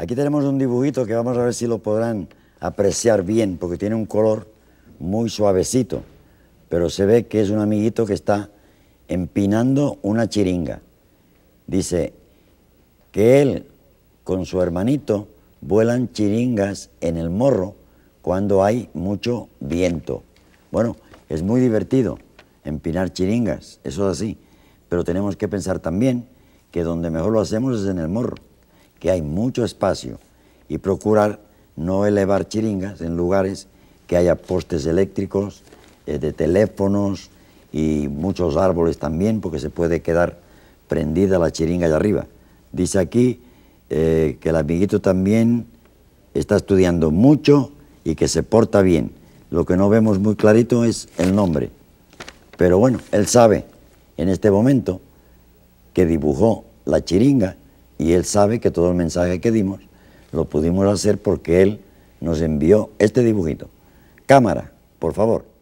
Aquí tenemos un dibujito que vamos a ver si lo podrán apreciar bien, porque tiene un color muy suavecito, pero se ve que es un amiguito que está empinando una chiringa. Dice que él con su hermanito vuelan chiringas en el morro cuando hay mucho viento. Bueno, es muy divertido empinar chiringas, eso es así, pero tenemos que pensar también que donde mejor lo hacemos es en el morro que hay mucho espacio y procurar no elevar chiringas en lugares que haya postes eléctricos, eh, de teléfonos y muchos árboles también, porque se puede quedar prendida la chiringa allá arriba. Dice aquí eh, que el amiguito también está estudiando mucho y que se porta bien. Lo que no vemos muy clarito es el nombre. Pero bueno, él sabe en este momento que dibujó la chiringa y Él sabe que todo el mensaje que dimos lo pudimos hacer porque Él nos envió este dibujito. Cámara, por favor.